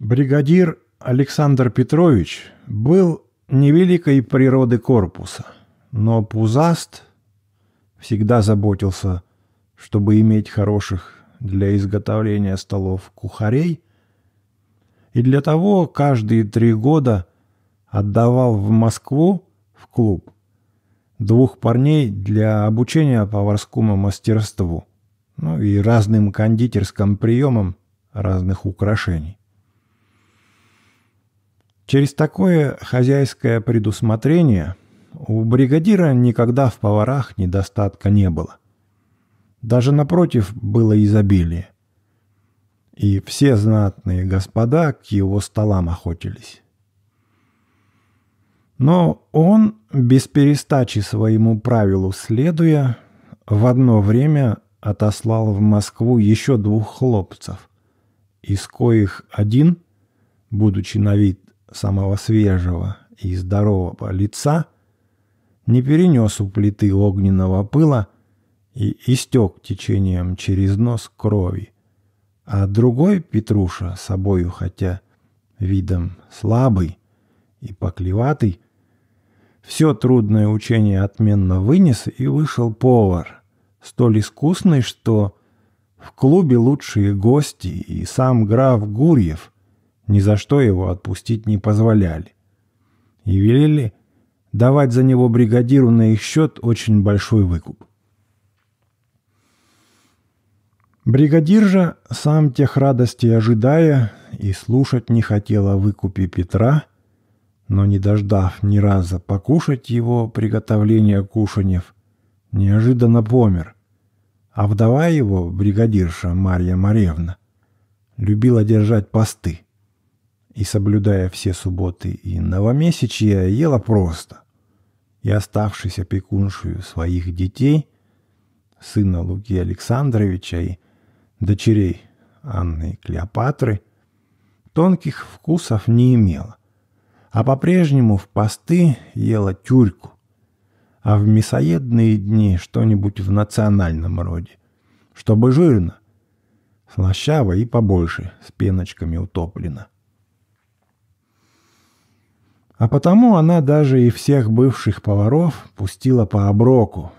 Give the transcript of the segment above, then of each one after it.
Бригадир Александр Петрович был невеликой природы корпуса, но пузаст всегда заботился, чтобы иметь хороших для изготовления столов кухарей, и для того каждые три года отдавал в Москву в клуб двух парней для обучения поварскому мастерству, ну и разным кондитерским приемам разных украшений. Через такое хозяйское предусмотрение у бригадира никогда в поварах недостатка не было. Даже напротив было изобилие. И все знатные господа к его столам охотились. Но он, без перестачи своему правилу следуя, в одно время отослал в Москву еще двух хлопцев, из коих один, будучи на вид самого свежего и здорового лица, не перенес у плиты огненного пыла и истек течением через нос крови. А другой Петруша, собою хотя видом слабый и поклеватый, все трудное учение отменно вынес и вышел повар, столь искусный, что в клубе лучшие гости и сам граф Гурьев – ни за что его отпустить не позволяли. И велели давать за него бригадиру на их счет очень большой выкуп. Бригадир же, сам тех радостей ожидая, и слушать не хотела выкупе Петра, но не дождав ни раза покушать его приготовления кушаньев, неожиданно помер. А вдова его, бригадирша Марья Маревна, любила держать посты – и, соблюдая все субботы и новомесячья, ела просто. И оставшись опекуншую своих детей, сына Луки Александровича и дочерей Анны и Клеопатры, тонких вкусов не имела, а по-прежнему в посты ела тюрьку, а в мясоедные дни что-нибудь в национальном роде, чтобы жирно, слащаво и побольше, с пеночками утоплено – а потому она даже и всех бывших поваров пустила по оброку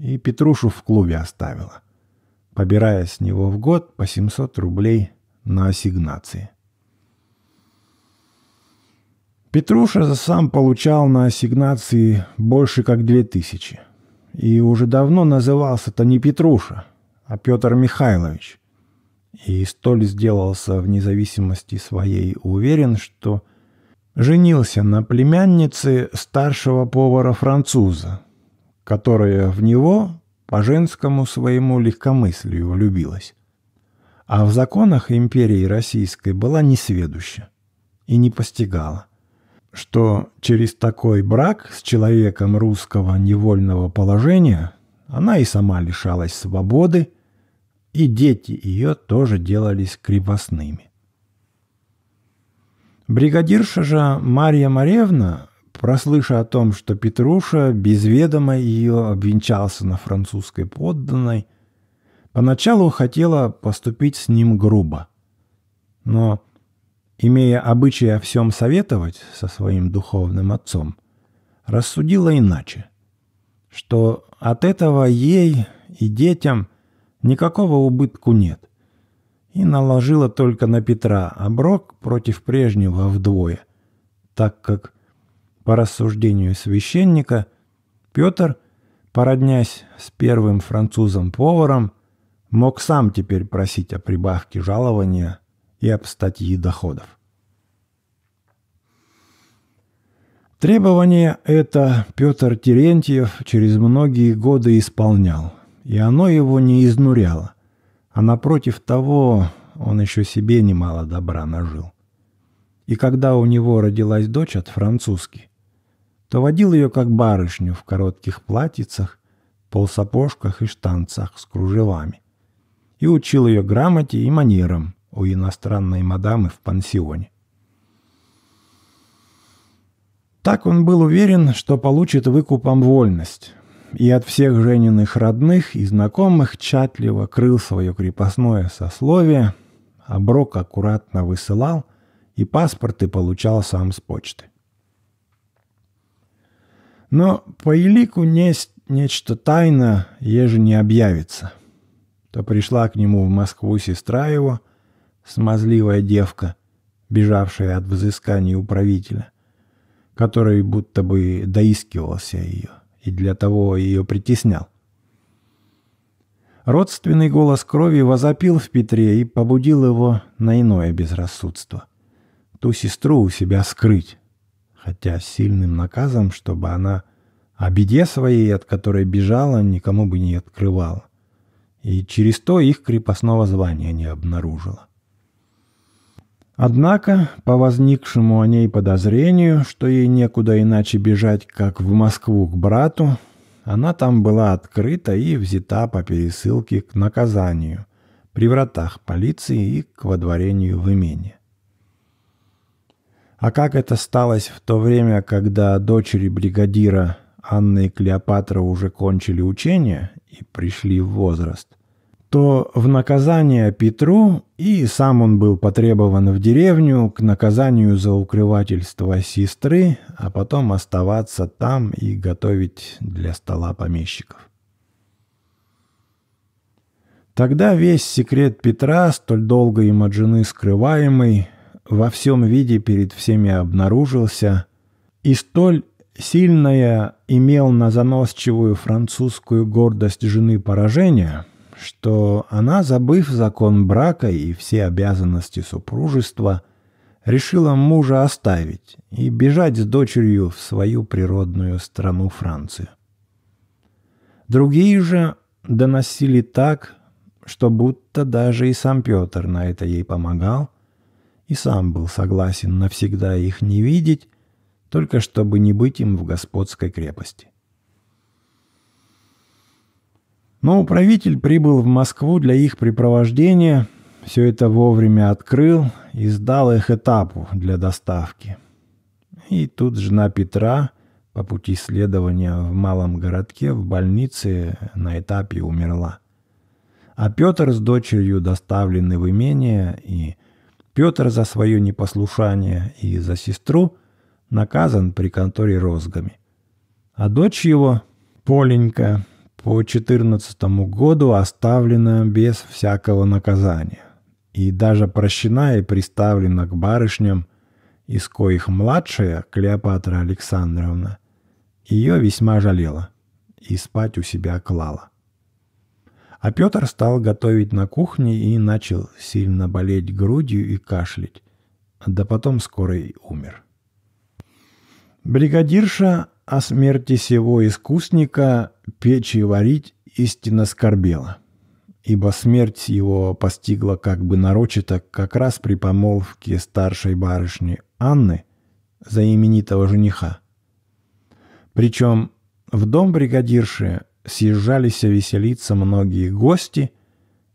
и Петрушу в клубе оставила, побирая с него в год по 700 рублей на ассигнации. Петруша сам получал на ассигнации больше как две тысячи. И уже давно назывался-то не Петруша, а Петр Михайлович. И столь сделался в независимости своей уверен, что – женился на племяннице старшего повара-француза, которая в него по женскому своему легкомыслию влюбилась. А в законах империи российской была несведуща и не постигала, что через такой брак с человеком русского невольного положения она и сама лишалась свободы, и дети ее тоже делались крепостными – Бригадирша же Марья Маревна, прослыша о том, что Петруша без ведома ее обвенчался на французской подданной, поначалу хотела поступить с ним грубо. Но, имея обычай о всем советовать со своим духовным отцом, рассудила иначе, что от этого ей и детям никакого убытку нет – и наложила только на Петра, а Брок против прежнего вдвое, так как, по рассуждению священника, Петр, породнясь с первым французом-поваром, мог сам теперь просить о прибавке жалования и об статьи доходов. Требование это Петр Терентьев через многие годы исполнял, и оно его не изнуряло. А напротив того, он еще себе немало добра нажил. И когда у него родилась дочь от французки, то водил ее как барышню в коротких платьицах, полсапожках и штанцах с кружевами. И учил ее грамоте и манерам у иностранной мадамы в пансионе. Так он был уверен, что получит выкупом вольность – и от всех Жениных родных и знакомых чатливо крыл свое крепостное сословие, а Брок аккуратно высылал, и паспорты получал сам с почты. Но по Илику несть нечто тайно, еже не объявится. То пришла к нему в Москву сестра его, смазливая девка, бежавшая от взыскания управителя, который будто бы доискивался ее. — и для того ее притеснял. Родственный голос крови возопил в Петре и побудил его на иное безрассудство. Ту сестру у себя скрыть, хотя сильным наказом, чтобы она о беде своей, от которой бежала, никому бы не открывала. И через то их крепостного звания не обнаружила. Однако, по возникшему о ней подозрению, что ей некуда иначе бежать, как в Москву к брату, она там была открыта и взята по пересылке к наказанию при вратах полиции и к водворению в Имени. А как это сталось в то время, когда дочери бригадира Анны и Клеопатра уже кончили учение и пришли в возраст, то в наказание Петру и сам он был потребован в деревню к наказанию за укрывательство сестры, а потом оставаться там и готовить для стола помещиков. Тогда весь секрет Петра, столь долго им от жены скрываемый, во всем виде перед всеми обнаружился, и столь сильное имел на заносчивую французскую гордость жены поражение – что она, забыв закон брака и все обязанности супружества, решила мужа оставить и бежать с дочерью в свою природную страну Францию. Другие же доносили так, что будто даже и сам Петр на это ей помогал, и сам был согласен навсегда их не видеть, только чтобы не быть им в господской крепости. Но управитель прибыл в Москву для их препровождения, все это вовремя открыл и сдал их этапу для доставки. И тут жена Петра по пути следования в малом городке в больнице на этапе умерла. А Петр с дочерью доставлены в имение, и Петр за свое непослушание и за сестру наказан при конторе розгами. А дочь его, Поленька, по 14 году оставлена без всякого наказания и даже прощена и приставлена к барышням, из коих младшая, Клеопатра Александровна, ее весьма жалела и спать у себя клала. А Петр стал готовить на кухне и начал сильно болеть грудью и кашлять, да потом скоро и умер. Бригадирша о смерти сего искусника печи варить истинно скорбела, ибо смерть его постигла как бы нарочито как раз при помолвке старшей барышни Анны за именитого жениха. Причем в дом бригадирши съезжались веселиться многие гости,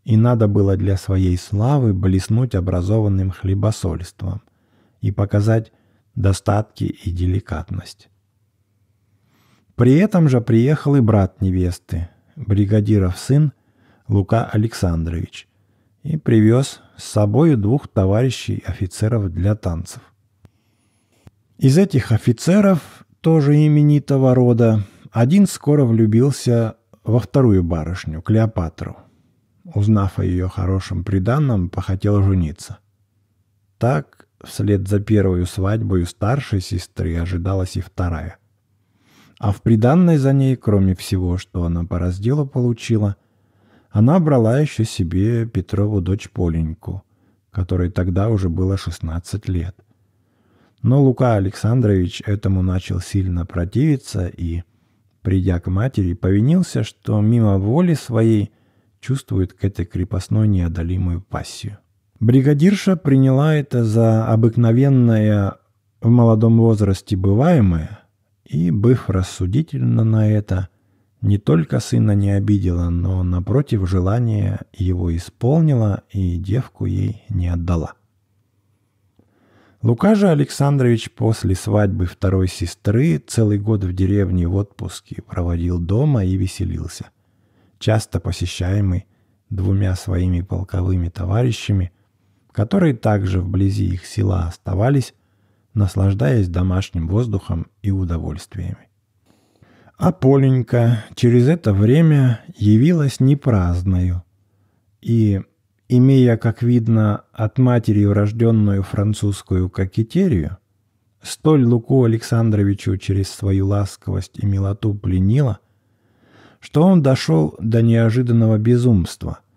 и надо было для своей славы блеснуть образованным хлебосольством и показать достатки и деликатность. При этом же приехал и брат невесты, бригадиров сын Лука Александрович, и привез с собой двух товарищей офицеров для танцев. Из этих офицеров, тоже именитого рода, один скоро влюбился во вторую барышню, Клеопатру. Узнав о ее хорошем приданном, похотел жениться. Так Вслед за первой свадьбой старшей сестры ожидалась и вторая. А в приданной за ней, кроме всего, что она по разделу получила, она брала еще себе Петрову дочь Поленьку, которой тогда уже было 16 лет. Но Лука Александрович этому начал сильно противиться и, придя к матери, повинился, что мимо воли своей чувствует к этой крепостной неодолимую пассию. Бригадирша приняла это за обыкновенное в молодом возрасте бываемое, и, быв рассудительно на это, не только сына не обидела, но, напротив, желание его исполнила и девку ей не отдала. Лука же Александрович после свадьбы второй сестры целый год в деревне в отпуске проводил дома и веселился, часто посещаемый двумя своими полковыми товарищами – которые также вблизи их села оставались, наслаждаясь домашним воздухом и удовольствиями. А Поленька через это время явилась не непраздною и, имея, как видно, от матери врожденную французскую кокетерию, столь Луку Александровичу через свою ласковость и милоту пленила, что он дошел до неожиданного безумства –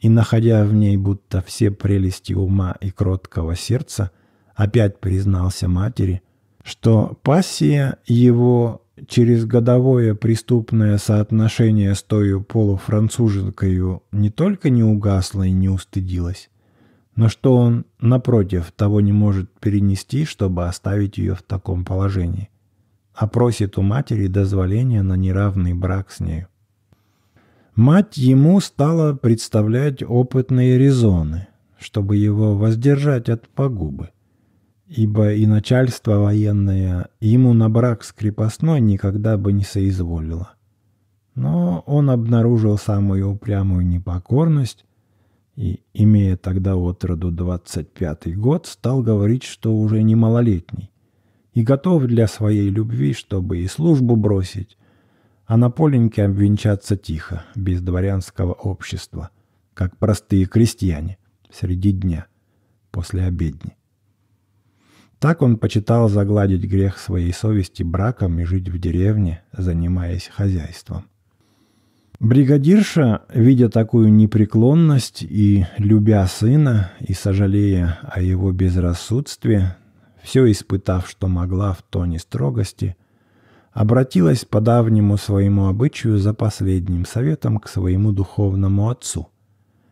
и, находя в ней будто все прелести ума и кроткого сердца, опять признался матери, что пассия его через годовое преступное соотношение с тою полуфранцуженкою не только не угасла и не устыдилась, но что он, напротив, того не может перенести, чтобы оставить ее в таком положении, а просит у матери дозволения на неравный брак с нею. Мать ему стала представлять опытные резоны, чтобы его воздержать от погубы. Ибо и начальство военное ему на брак с крепостной никогда бы не соизволило. Но он обнаружил самую упрямую непокорность и, имея тогда от роду пятый год, стал говорить, что уже не малолетний и готов для своей любви, чтобы и службу бросить, а на Поленьке обвенчаться тихо, без дворянского общества, как простые крестьяне, среди дня, после обедни. Так он почитал загладить грех своей совести браком и жить в деревне, занимаясь хозяйством. Бригадирша, видя такую непреклонность и любя сына, и сожалея о его безрассудстве, все испытав, что могла в тоне строгости – обратилась по давнему своему обычаю за последним советом к своему духовному отцу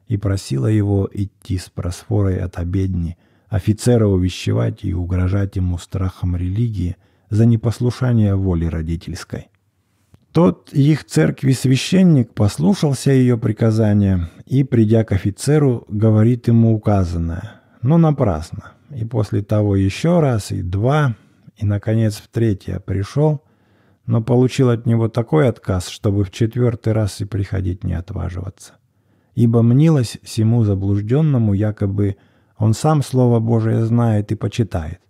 и просила его идти с просфорой от обедни, офицера увещевать и угрожать ему страхом религии за непослушание воли родительской. Тот их церкви священник послушался ее приказания и, придя к офицеру, говорит ему указанное, но напрасно. И после того еще раз, и два, и, наконец, в третье пришел – но получил от него такой отказ, чтобы в четвертый раз и приходить не отваживаться. Ибо мнилось сему заблужденному, якобы он сам Слово Божие знает и почитает,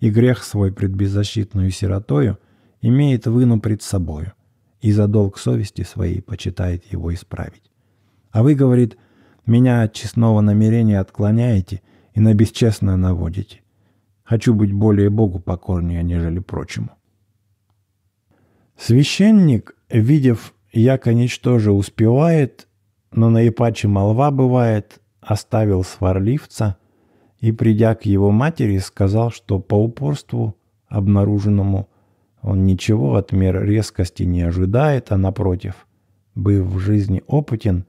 и грех свой пред беззащитную сиротою имеет выну пред собою, и за долг совести своей почитает его исправить. А вы, говорит, меня от честного намерения отклоняете и на бесчестное наводите. Хочу быть более Богу покорнее, нежели прочему. Священник, видев, яко ничтоже успевает, но наипаче молва бывает, оставил сварливца и, придя к его матери, сказал, что по упорству обнаруженному он ничего от мер резкости не ожидает, а напротив, быв в жизни опытен,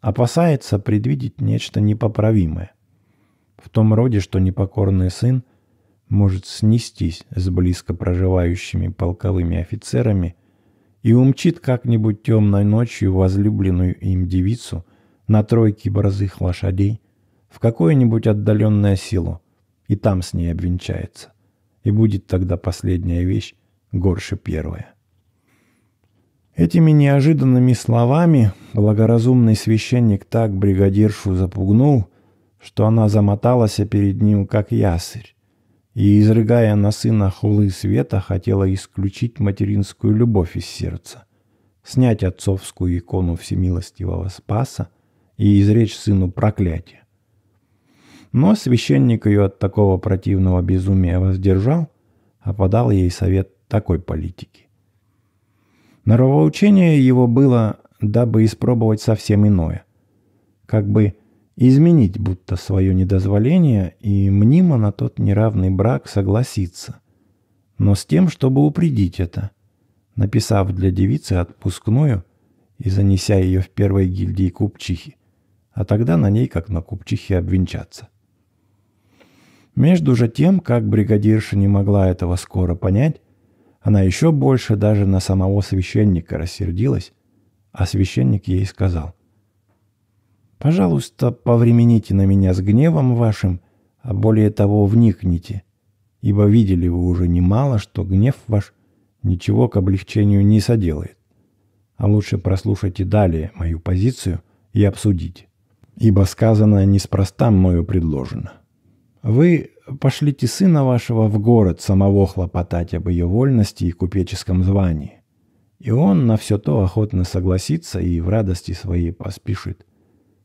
опасается предвидеть нечто непоправимое. В том роде, что непокорный сын – может снестись с близко проживающими полковыми офицерами и умчит как-нибудь темной ночью возлюбленную им девицу на тройке борзых лошадей в какое-нибудь отдаленное село и там с ней обвенчается. И будет тогда последняя вещь горше первая. Этими неожиданными словами благоразумный священник так бригадиршу запугнул, что она замоталась перед ним, как ясырь и, изрыгая на сына хулы света, хотела исключить материнскую любовь из сердца, снять отцовскую икону всемилостивого Спаса и изречь сыну проклятие. Но священник ее от такого противного безумия воздержал, а подал ей совет такой политики. Норовоучение его было, дабы испробовать совсем иное. Как бы и изменить будто свое недозволение и мнимо на тот неравный брак согласиться, но с тем, чтобы упредить это, написав для девицы отпускную и занеся ее в первой гильдии купчихи, а тогда на ней, как на купчихе, обвенчаться. Между же тем, как бригадирша не могла этого скоро понять, она еще больше даже на самого священника рассердилась, а священник ей сказал, Пожалуйста, повремените на меня с гневом вашим, а более того вникните, ибо видели вы уже немало, что гнев ваш ничего к облегчению не соделает. А лучше прослушайте далее мою позицию и обсудите, ибо сказано неспроста мною предложено. Вы пошлите сына вашего в город самого хлопотать об ее вольности и купеческом звании. И он на все то охотно согласится и в радости своей поспешит.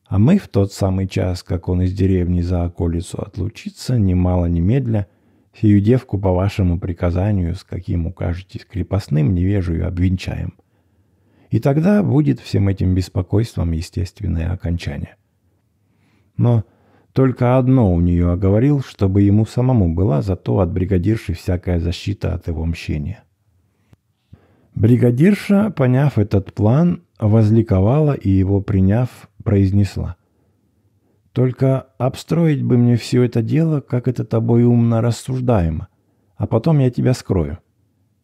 А мы в тот самый час, как он из деревни за околицу отлучится, немало немедля, сию девку по вашему приказанию, с каким укажетесь крепостным, невежую обвенчаем. И тогда будет всем этим беспокойством естественное окончание. Но только одно у нее оговорил, чтобы ему самому была зато от бригадирши всякая защита от его мщения. — Бригадирша, поняв этот план, возликовала и его приняв, произнесла. «Только обстроить бы мне все это дело, как это тобой умно рассуждаемо, а потом я тебя скрою.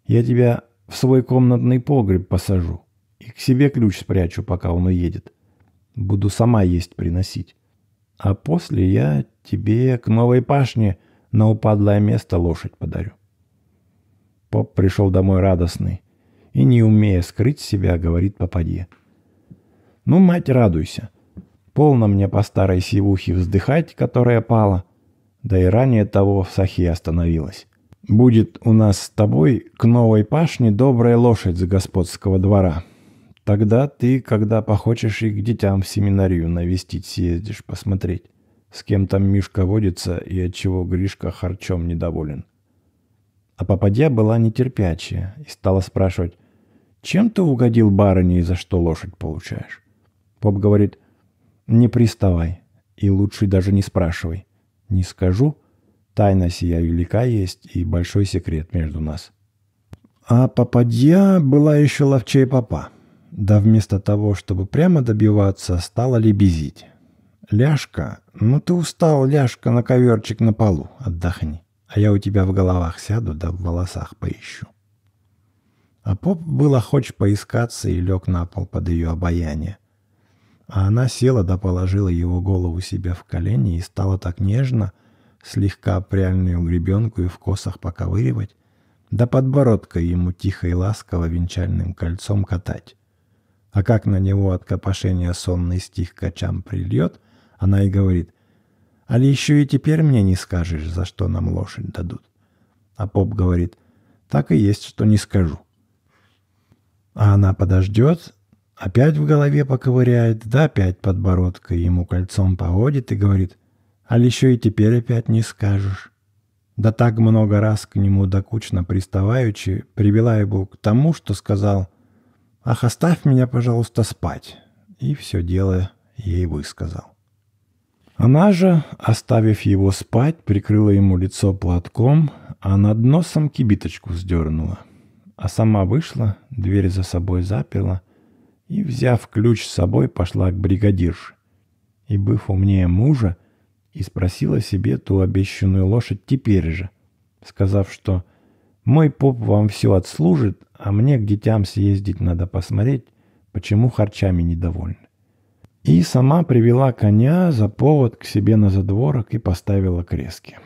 Я тебя в свой комнатный погреб посажу и к себе ключ спрячу, пока он уедет. Буду сама есть приносить. А после я тебе к новой пашне на упадлое место лошадь подарю». Поп пришел домой радостный и, не умея скрыть себя, говорит попадье. «Ну, мать, радуйся. Полно мне по старой сивухе вздыхать, которая пала. Да и ранее того в сахе остановилась. Будет у нас с тобой к новой пашне добрая лошадь с господского двора. Тогда ты, когда похочешь и к детям в семинарию навестить съездишь посмотреть, с кем там Мишка водится и от чего Гришка харчом недоволен». А попадья была нетерпячая и стала спрашивать, чем ты угодил барыне и за что лошадь получаешь? Поп говорит, не приставай и лучше даже не спрашивай. Не скажу, тайна сия велика есть и большой секрет между нас. А попадья была еще ловчей папа. Да вместо того, чтобы прямо добиваться, стала лебезить. «Ляшка, ну ты устал, Ляшка, на коверчик на полу. Отдохни. А я у тебя в головах сяду, да в волосах поищу». А поп было хоть поискаться и лег на пол под ее обаяние. А она села да положила его голову себе в колени и стала так нежно, слегка пряльную гребенку и в косах поковыривать, да подбородка ему тихо и ласково венчальным кольцом катать. А как на него от копошения сонный стих качам прильет, она и говорит, «Али еще и теперь мне не скажешь, за что нам лошадь дадут?» А поп говорит, «Так и есть, что не скажу». А она подождет, опять в голове поковыряет, да опять подбородка ему кольцом поводит и говорит, «Аль еще и теперь опять не скажешь». Да так много раз к нему докучно приставаючи, привела его к тому, что сказал, «Ах, оставь меня, пожалуйста, спать!» И все дело ей высказал. Она же, оставив его спать, прикрыла ему лицо платком, а над носом кибиточку сдернула – а сама вышла, дверь за собой заперла и, взяв ключ с собой, пошла к бригадирше. И, быв умнее мужа, и спросила себе ту обещанную лошадь теперь же, сказав, что «мой поп вам все отслужит, а мне к детям съездить надо посмотреть, почему харчами недовольны». И сама привела коня за повод к себе на задворок и поставила крески.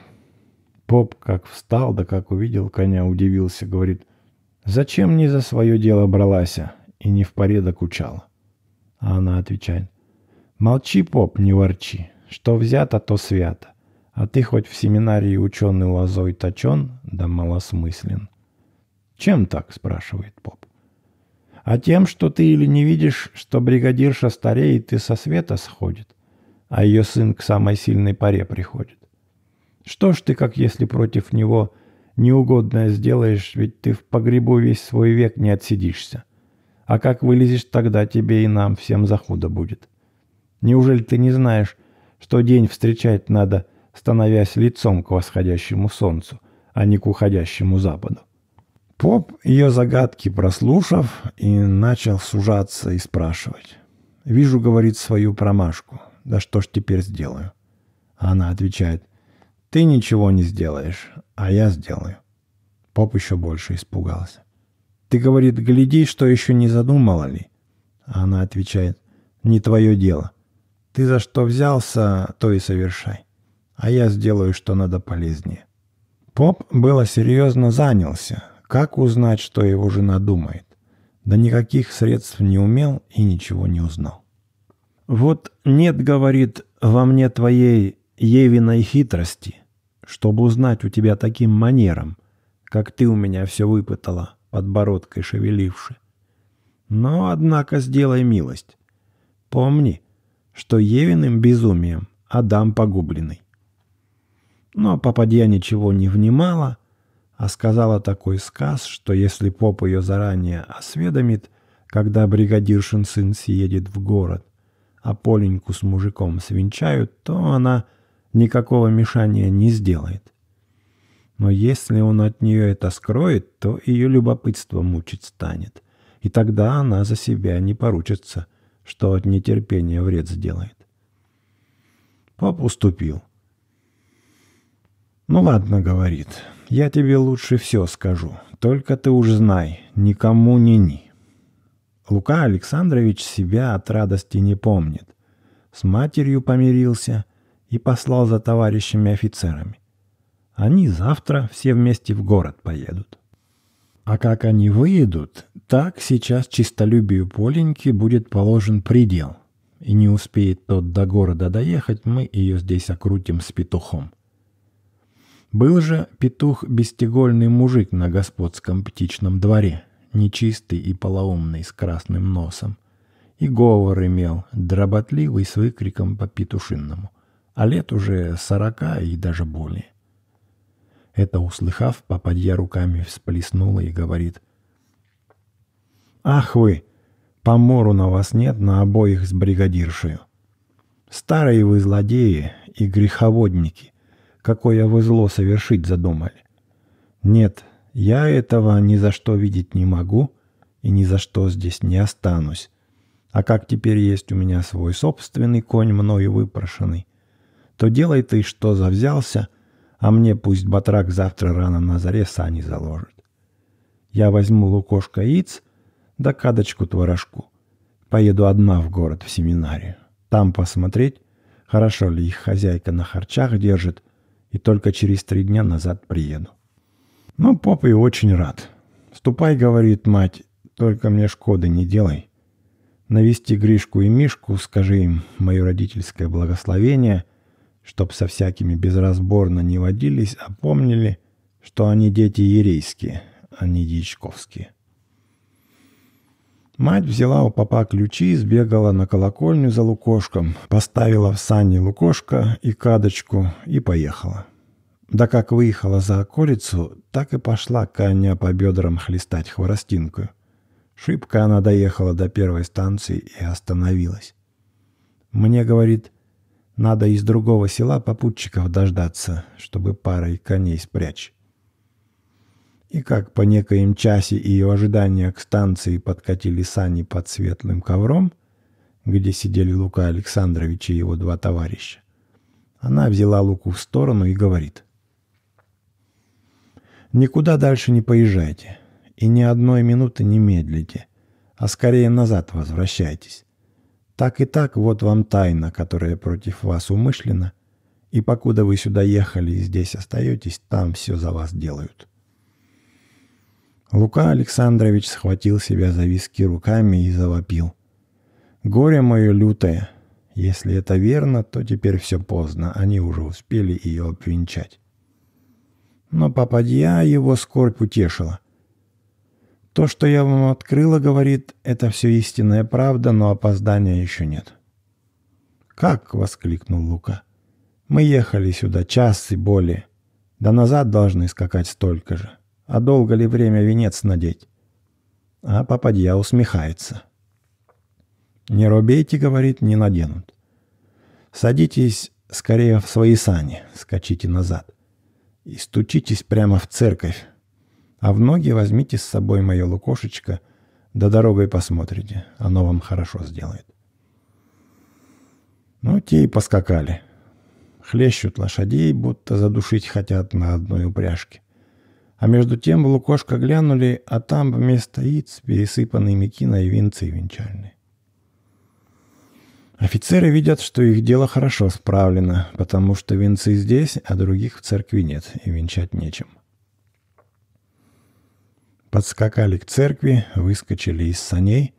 Поп как встал, да как увидел коня, удивился, говорит – Зачем не за свое дело бралась и не в порядок учала? А она отвечает. Молчи, поп, не ворчи. Что взято, то свято. А ты хоть в семинарии ученый лозой точен, да малосмыслен. Чем так, спрашивает поп. А тем, что ты или не видишь, что бригадирша стареет и со света сходит, а ее сын к самой сильной паре приходит. Что ж ты, как если против него Неугодное сделаешь, ведь ты в погребу весь свой век не отсидишься. А как вылезешь, тогда тебе и нам всем захуда будет. Неужели ты не знаешь, что день встречать надо, становясь лицом к восходящему солнцу, а не к уходящему западу? Поп ее загадки прослушав и начал сужаться и спрашивать. «Вижу, — говорит, — свою промашку. Да что ж теперь сделаю?» а Она отвечает. «Ты ничего не сделаешь а я сделаю». Поп еще больше испугался. «Ты, — говорит, — гляди, что еще не задумала ли?» а Она отвечает, «Не твое дело. Ты за что взялся, то и совершай. А я сделаю, что надо полезнее». Поп было серьезно занялся. Как узнать, что его жена думает? Да никаких средств не умел и ничего не узнал. «Вот нет, — говорит, — во мне твоей Евиной хитрости чтобы узнать у тебя таким манером, как ты у меня все выпытала, подбородкой шевеливши. Но, однако, сделай милость. Помни, что Евиным безумием Адам погубленный. Но попадья ничего не внимала, а сказала такой сказ, что если поп ее заранее осведомит, когда бригадиршин сын съедет в город, а Поленьку с мужиком свинчают, то она никакого мешания не сделает. Но если он от нее это скроет, то ее любопытство мучить станет. И тогда она за себя не поручится, что от нетерпения вред сделает. Поп уступил. «Ну ладно, — говорит, — я тебе лучше все скажу. Только ты уж знай, никому не ни». Лука Александрович себя от радости не помнит. С матерью помирился — и послал за товарищами-офицерами. Они завтра все вместе в город поедут. А как они выедут, так сейчас чистолюбию Поленьки будет положен предел. И не успеет тот до города доехать, мы ее здесь окрутим с петухом. Был же петух бестегольный мужик на господском птичном дворе, нечистый и полоумный с красным носом. И говор имел, дроботливый с выкриком по петушинному — а лет уже сорока и даже более. Это услыхав, попадья руками всплеснула и говорит. «Ах вы! Помору на вас нет, на обоих с бригадиршею. Старые вы злодеи и греховодники. Какое вы зло совершить задумали? Нет, я этого ни за что видеть не могу и ни за что здесь не останусь. А как теперь есть у меня свой собственный конь, мною выпрошенный, то делай ты, что завзялся, а мне пусть батрак завтра рано на заре сани заложит. Я возьму лукошко яиц да кадочку творожку. Поеду одна в город в семинарию. Там посмотреть, хорошо ли их хозяйка на харчах держит, и только через три дня назад приеду. Ну, поп и очень рад. «Ступай, — говорит мать, — только мне шкоды не делай. Навести Гришку и Мишку, скажи им мое родительское благословение — чтоб со всякими безразборно не водились, а помнили, что они дети ерейские, а не дьячковские. Мать взяла у папа ключи, сбегала на колокольню за лукошком, поставила в сани лукошко и кадочку и поехала. Да как выехала за околицу, так и пошла коня по бедрам хлестать хворостинкою. Шибко она доехала до первой станции и остановилась. Мне, говорит, — надо из другого села попутчиков дождаться, чтобы парой коней спрячь. И как по некоем часе ее ожидания к станции подкатили сани под светлым ковром, где сидели Лука Александрович и его два товарища, она взяла Луку в сторону и говорит. «Никуда дальше не поезжайте и ни одной минуты не медлите, а скорее назад возвращайтесь. Так и так вот вам тайна, которая против вас умышлена, и покуда вы сюда ехали и здесь остаетесь, там все за вас делают». Лука Александрович схватил себя за виски руками и завопил. «Горе мое лютое! Если это верно, то теперь все поздно, они уже успели ее обвенчать». Но попадья его скорбь утешила. То, что я вам открыла, говорит, это все истинная правда, но опоздания еще нет. «Как?» — воскликнул Лука. «Мы ехали сюда час и более. Да назад должны скакать столько же. А долго ли время венец надеть?» А попадья усмехается. «Не робейте, — говорит, — не наденут. Садитесь скорее в свои сани, скачите назад. И стучитесь прямо в церковь, а в ноги возьмите с собой мое лукошечко, да дорогой посмотрите, оно вам хорошо сделает. Ну, те и поскакали. Хлещут лошадей, будто задушить хотят на одной упряжке. А между тем в лукошко глянули, а там вместо яиц пересыпаны мекина и венцы венчальные. Офицеры видят, что их дело хорошо справлено, потому что венцы здесь, а других в церкви нет, и венчать нечем. — подскакали к церкви, выскочили из саней,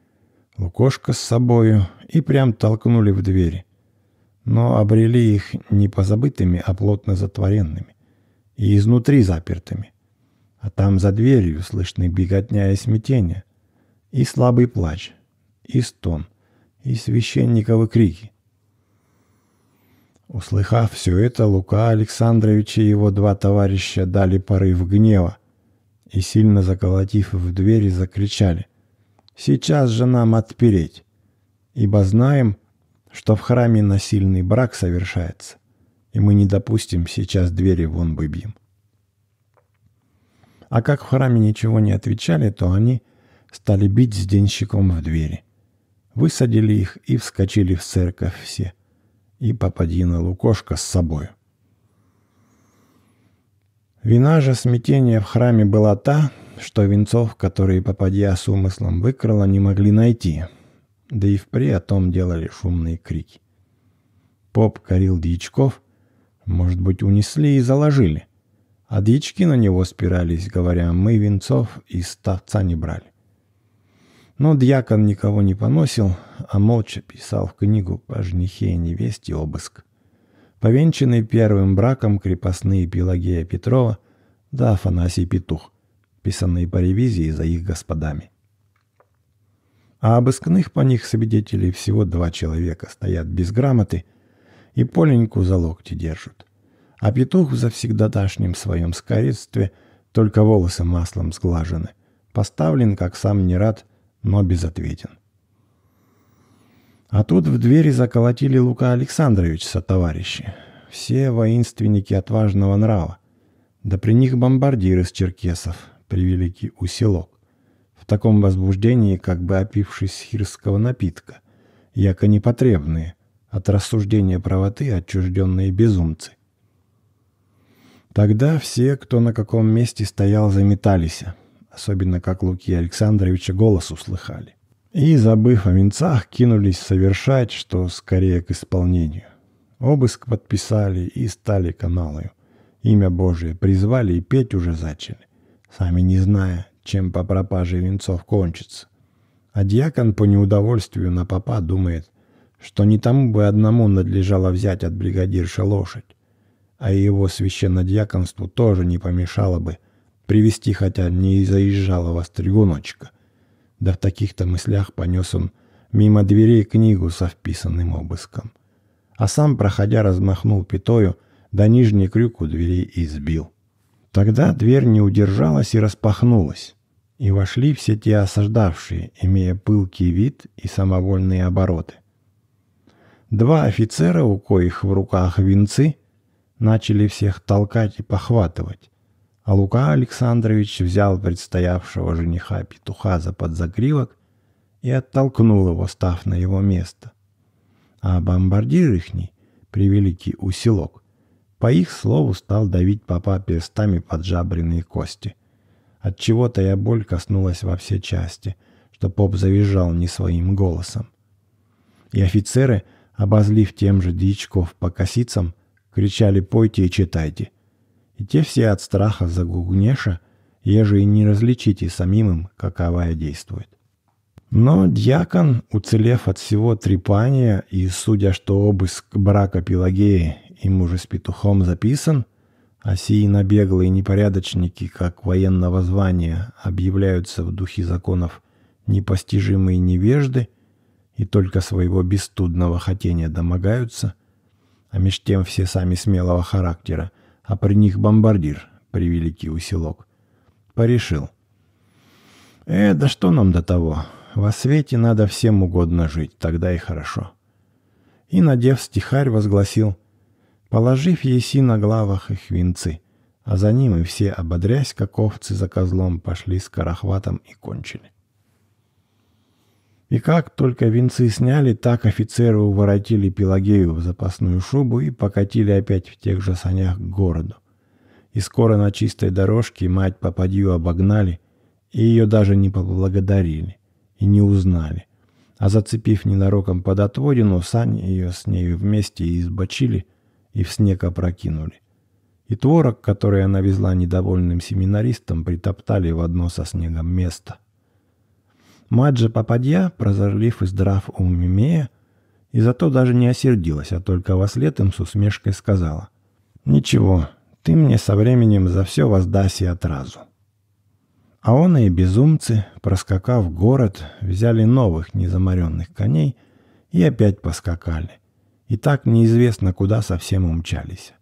Лукошка с собою и прям толкнули в двери. Но обрели их не позабытыми, а плотно затворенными. И изнутри запертыми. А там за дверью слышны беготня и смятение. И слабый плач, и стон, и священниковы крики. Услыхав все это, Лука Александрович и его два товарища дали порыв гнева – и, сильно заколотив в двери, закричали «Сейчас же нам отпереть!» Ибо знаем, что в храме насильный брак совершается, и мы не допустим сейчас двери вон выбьем. А как в храме ничего не отвечали, то они стали бить с денщиком в двери. Высадили их и вскочили в церковь все. И попади на лукошко с собою. Вина же смятения в храме была та, что венцов, которые попадья с умыслом выкрала, не могли найти. Да и впри о том делали шумные крики. Поп корил дьячков, может быть, унесли и заложили. А дьячки на него спирались, говоря, мы венцов и ставца не брали. Но дьякон никого не поносил, а молча писал в книгу по женихе и невесте обыск повенчанные первым браком крепостные Пелагея Петрова да Афанасий Петух, писанные по ревизии за их господами. А обысканных по них свидетелей всего два человека стоят без грамоты и Поленьку за локти держат. А петух в завсегдаташнем своем скорецстве только волосы маслом сглажены, поставлен, как сам не рад, но безответен. А тут в двери заколотили Лука Александрович со товарищи. Все воинственники отважного нрава. Да при них бомбардиры с черкесов привели к уселок. В таком возбуждении, как бы опившись хирского напитка. Яко непотребные, от рассуждения правоты отчужденные безумцы. Тогда все, кто на каком месте стоял, заметались, особенно как Луки Александровича голос услыхали и, забыв о венцах, кинулись совершать, что скорее к исполнению. Обыск подписали и стали каналою. Имя Божие призвали и петь уже зачали, сами не зная, чем по пропаже венцов кончится. А дьякон по неудовольствию на попа думает, что не тому бы одному надлежало взять от бригадирша лошадь, а его священнодьяконству тоже не помешало бы привести хотя не и заезжалого стригуночка. Да в таких-то мыслях понес он мимо дверей книгу со вписанным обыском. А сам, проходя, размахнул пятою, да нижний крюк у двери и сбил. Тогда дверь не удержалась и распахнулась. И вошли все те осаждавшие, имея пылкий вид и самовольные обороты. Два офицера, у коих в руках винцы, начали всех толкать и похватывать. А Лука Александрович взял предстоявшего жениха петуха за подзагривок и оттолкнул его, став на его место. А бомбардир ихний, превеликий усилок, по их слову стал давить папа перстами под жабренные кости. От чего то я боль коснулась во все части, что поп завизжал не своим голосом. И офицеры, обозлив тем же дичков по косицам, кричали «Пойте и читайте!» и те все от страха за гугнеша еже и не различите самим им, каковая действует. Но дьякон, уцелев от всего трепания и судя, что обыск брака Пелагеи и мужа с петухом записан, а сии набеглые непорядочники, как военного звания, объявляются в духе законов непостижимые невежды и только своего бесстудного хотения домогаются, а меж тем все сами смелого характера – а при них бомбардир, превеликий усилок. Порешил. «Э, да что нам до того? Во свете надо всем угодно жить, тогда и хорошо». И, надев стихарь, возгласил, положив еси на главах их венцы, а за ним и все, ободрясь, как овцы за козлом, пошли с скорохватом и кончили. И как только венцы сняли, так офицеры уворотили Пелагею в запасную шубу и покатили опять в тех же санях к городу. И скоро на чистой дорожке мать попадью обогнали, и ее даже не поблагодарили, и не узнали. А зацепив ненароком под отводину, сани ее с нею вместе избочили и в снег опрокинули. И творог, который она везла недовольным семинаристам, притоптали в одно со снегом место. Мать же попадья, прозорлив и здрав умимея, и зато даже не осердилась, а только во след им с усмешкой сказала. «Ничего, ты мне со временем за все воздаси и отразу». А он и безумцы, проскакав город, взяли новых незаморенных коней и опять поскакали. И так неизвестно, куда совсем умчались.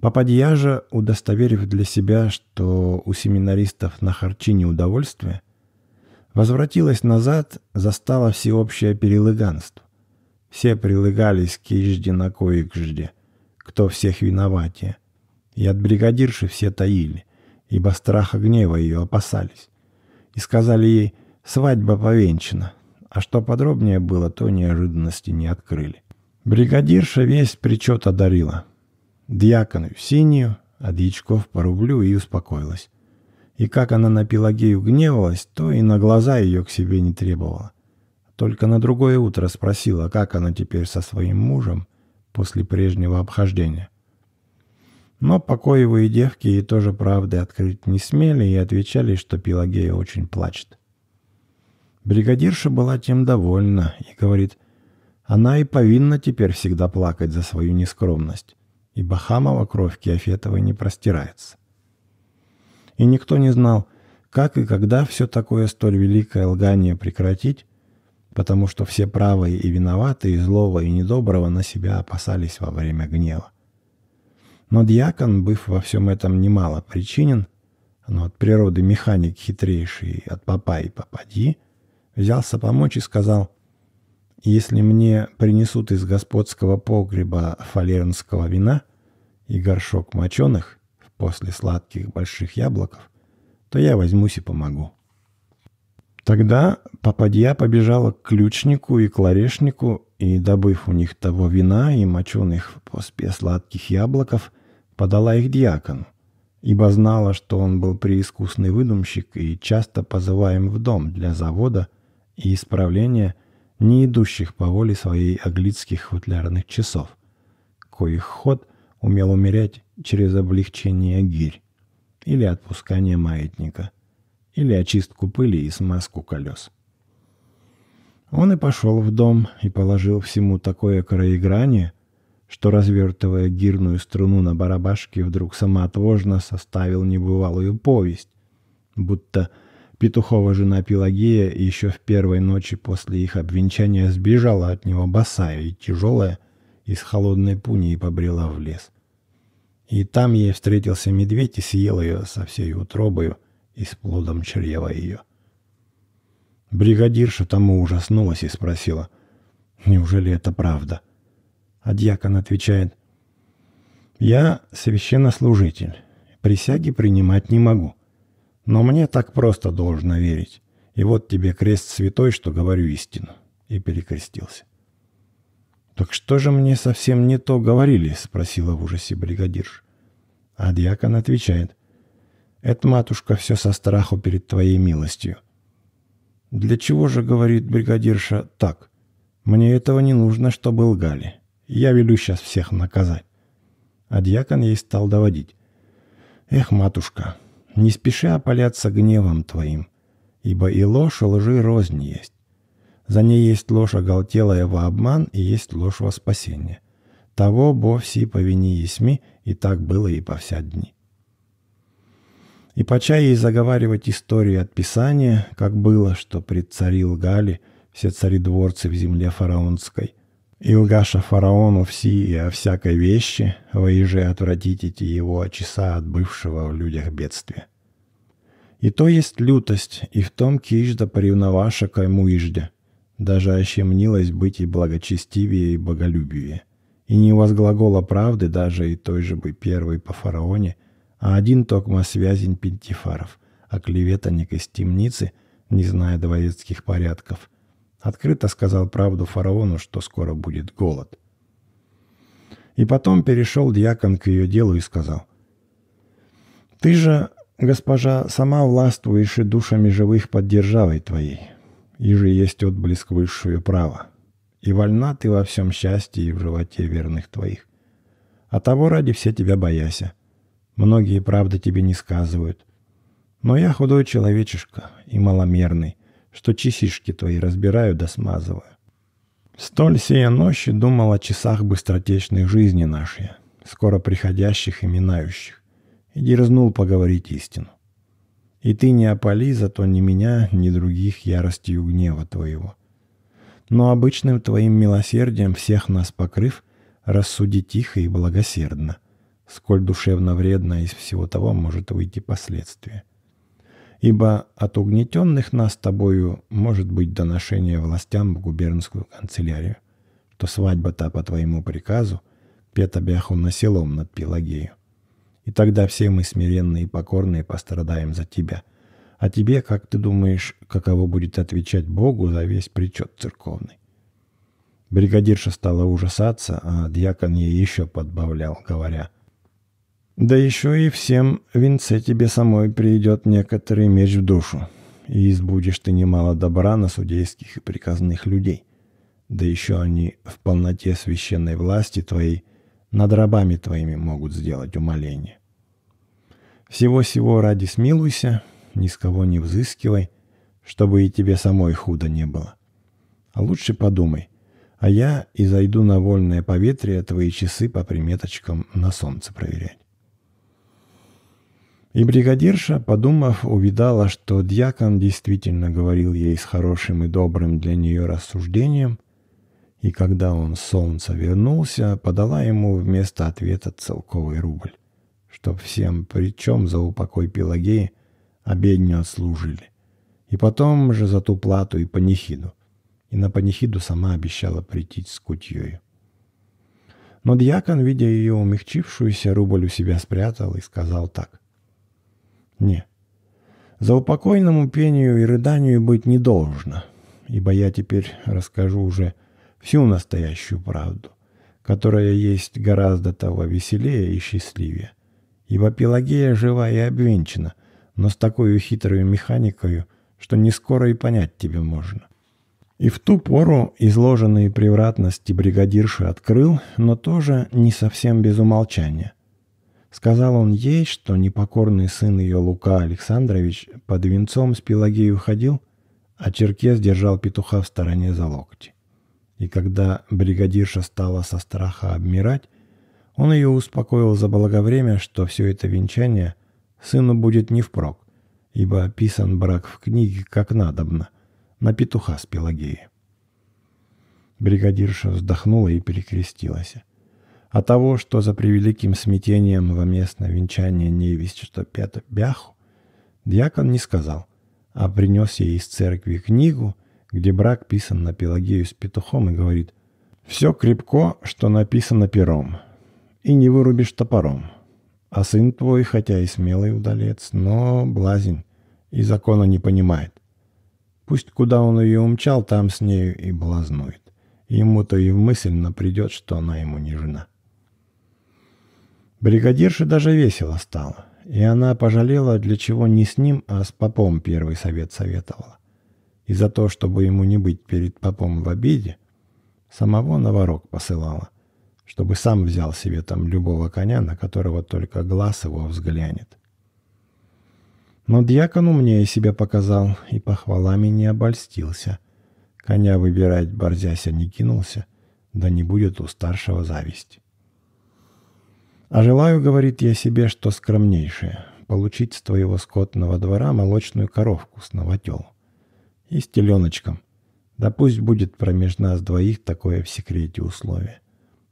Попадья же, удостоверив для себя, что у семинаристов на харчине удовольствие – Возвратилась назад, застала всеобщее перелыганство. Все прилегались к ижде на коикжде, кто всех виноватее. И от бригадирши все таили, ибо страха гнева ее опасались. И сказали ей «свадьба повенчана», а что подробнее было, то неожиданности не открыли. Бригадирша весь причет одарила. Дьякону синюю, от дьячков по рублю и успокоилась. И как она на Пелагею гневалась, то и на глаза ее к себе не требовала. Только на другое утро спросила, как она теперь со своим мужем после прежнего обхождения. Но покоевые девки ей тоже правды открыть не смели и отвечали, что Пелагея очень плачет. Бригадирша была тем довольна и говорит, она и повинна теперь всегда плакать за свою нескромность, ибо хамова кровь Киофетовой не простирается и никто не знал, как и когда все такое столь великое лгание прекратить, потому что все правые и виноватые, и злого, и недоброго на себя опасались во время гнева. Но дьякон, быв во всем этом немало причинен, но от природы механик хитрейший, от попа и попади, взялся помочь и сказал, «Если мне принесут из господского погреба фалернского вина и горшок моченых, после сладких больших яблоков, то я возьмусь и помогу. Тогда попадья побежала к ключнику и кларешнику, и, добыв у них того вина и моченых в поспе сладких яблоков, подала их дьякону, ибо знала, что он был преискусный выдумщик и часто позываем в дом для завода и исправления не идущих по воле своей аглицких футлярных часов, коих ход умел умерять через облегчение гирь или отпускание маятника, или очистку пыли и смазку колес. Он и пошел в дом и положил всему такое краиграние, что, развертывая гирную струну на барабашке, вдруг самоотвожно составил небывалую повесть, будто петухова жена Пелагея еще в первой ночи после их обвенчания сбежала от него босая и тяжелая, из холодной пуни и побрела в лес. — и там ей встретился медведь и съел ее со всей утробою и с плодом чрева ее. Бригадирша тому ужаснулась и спросила, «Неужели это правда?» А дьякон отвечает, «Я священнослужитель, присяги принимать не могу, но мне так просто должно верить, и вот тебе крест святой, что говорю истину» и перекрестился. «Так что же мне совсем не то говорили?» — спросила в ужасе бригадирша. А дьякон отвечает, «Это, матушка, все со страху перед твоей милостью». «Для чего же, — говорит бригадирша, — так? Мне этого не нужно, чтобы лгали. Я велю сейчас всех наказать». А дьякон ей стал доводить. «Эх, матушка, не спеши опаляться гневом твоим, ибо и ложь, и лжи рознь есть. За ней есть ложь оголтелая во обман и есть ложь во спасение. Того бо всі повинні есмі, и так было и по вся дни. И поча ей заговаривать истории от Писания, как было, что предцарил Гали все цари дворцы в земле фараонской. Илгаша фараону все и о всякой вещи, вы же отвратите его от часа от бывшего в людях бедствия. И то есть лютость, и в том кижда поревноваша кайму иждя, даже ощемнилось быть и благочестивее, и боголюбивее. И не возглагола правды даже и той же бы первой по фараоне, а один токма связень пентифаров, а клеветанник из темницы, не зная дворецких порядков, открыто сказал правду фараону, что скоро будет голод. И потом перешел дьякон к ее делу и сказал, «Ты же, госпожа, сама властвуешь и душами живых под державой твоей, и же есть отблеск высшего права и вольна ты во всем счастье и в животе верных твоих. А того ради все тебя бояся. Многие правды тебе не сказывают. Но я худой человечишка и маломерный, что часишки твои разбираю да смазываю. Столь сия ночи думал о часах быстротечной жизни нашей, скоро приходящих и минающих, и дерзнул поговорить истину. И ты не опали, зато ни меня, ни других яростью гнева твоего но обычным твоим милосердием всех нас покрыв, рассуди тихо и благосердно, сколь душевно вредно из всего того может выйти последствия. Ибо от угнетенных нас тобою может быть доношение властям в губернскую канцелярию, что свадьба та по твоему приказу пета бяхом населом над Пелагею. И тогда все мы смиренные и покорные пострадаем за тебя – а тебе, как ты думаешь, каково будет отвечать Богу за весь причет церковный? Бригадирша стала ужасаться, а дьякон ей еще подбавлял, говоря. «Да еще и всем венце тебе самой придет некоторый меч в душу, и избудешь ты немало добра на судейских и приказных людей. Да еще они в полноте священной власти твоей над рабами твоими могут сделать умоление. Всего-сего ради смилуйся, ни с кого не взыскивай, чтобы и тебе самой худо не было. А лучше подумай, а я и зайду на вольное поветрие твои часы по приметочкам на солнце проверять. И бригадирша, подумав, увидала, что дьякон действительно говорил ей с хорошим и добрым для нее рассуждением, и когда он с солнца вернулся, подала ему вместо ответа целковый рубль, чтоб всем, причем за упокой Пелагеи, обедню отслужили. И потом же за ту плату и панихиду. И на панихиду сама обещала прийти с кутьей. Но дьякон, видя ее умягчившуюся, рубль у себя спрятал и сказал так. «Не, за упокойному пению и рыданию быть не должно, ибо я теперь расскажу уже всю настоящую правду, которая есть гораздо того веселее и счастливее, ибо Пелагея жива и обвенчана, но с такой хитрой механикой, что не скоро и понять тебе можно. И в ту пору изложенные превратности бригадирши открыл, но тоже не совсем без умолчания. Сказал он ей, что непокорный сын ее Лука Александрович под венцом с Пелагею ходил, а Черкес держал петуха в стороне за локти. И когда бригадирша стала со страха обмирать, он ее успокоил за благовремя, что все это венчание сыну будет не впрок, ибо описан брак в книге как надобно, на петуха с Пелагеи. Бригадирша вздохнула и перекрестилась. А того, что за превеликим смятением во местное венчание не весть что пято бяху, дьякон не сказал, а принес ей из церкви книгу, где брак писан на Пелагею с петухом и говорит «Все крепко, что написано пером, и не вырубишь топором, а сын твой, хотя и смелый удалец, но блазень и закона не понимает. Пусть куда он ее умчал, там с нею и блазнует. Ему-то и мысленно придет, что она ему не жена. Бригадирше даже весело стало, и она пожалела, для чего не с ним, а с попом первый совет советовала. И за то, чтобы ему не быть перед попом в обиде, самого на ворог посылала чтобы сам взял себе там любого коня, на которого только глаз его взглянет. Но дьякон умнее себя показал и похвалами не обольстился. Коня выбирать борзяся не кинулся, да не будет у старшего зависть. А желаю, говорит я себе, что скромнейшее, получить с твоего скотного двора молочную коровку с новотел. И с теленочком. Да пусть будет промеж нас двоих такое в секрете условие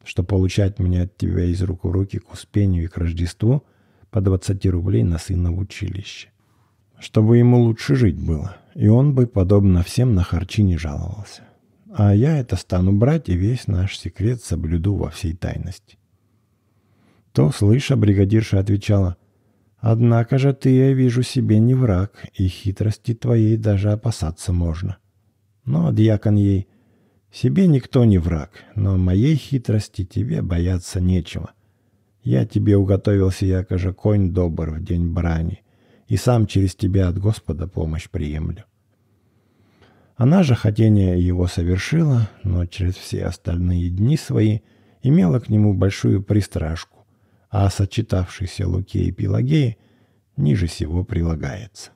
что получать меня от тебя из рук в руки к Успению и к Рождеству по 20 рублей на сына в училище. Чтобы ему лучше жить было, и он бы, подобно всем, на харчи не жаловался. А я это стану брать и весь наш секрет соблюду во всей тайности. То, слыша, бригадирша отвечала, «Однако же ты, я вижу, себе не враг, и хитрости твоей даже опасаться можно». Но дьякон ей – себе никто не враг, но моей хитрости тебе бояться нечего. Я тебе уготовился, якоже, конь добр в день брани, и сам через тебя от Господа помощь приемлю. Она же хотение его совершила, но через все остальные дни свои имела к нему большую пристрашку, а сочетавшийся Луке и Пелагеи ниже всего прилагается.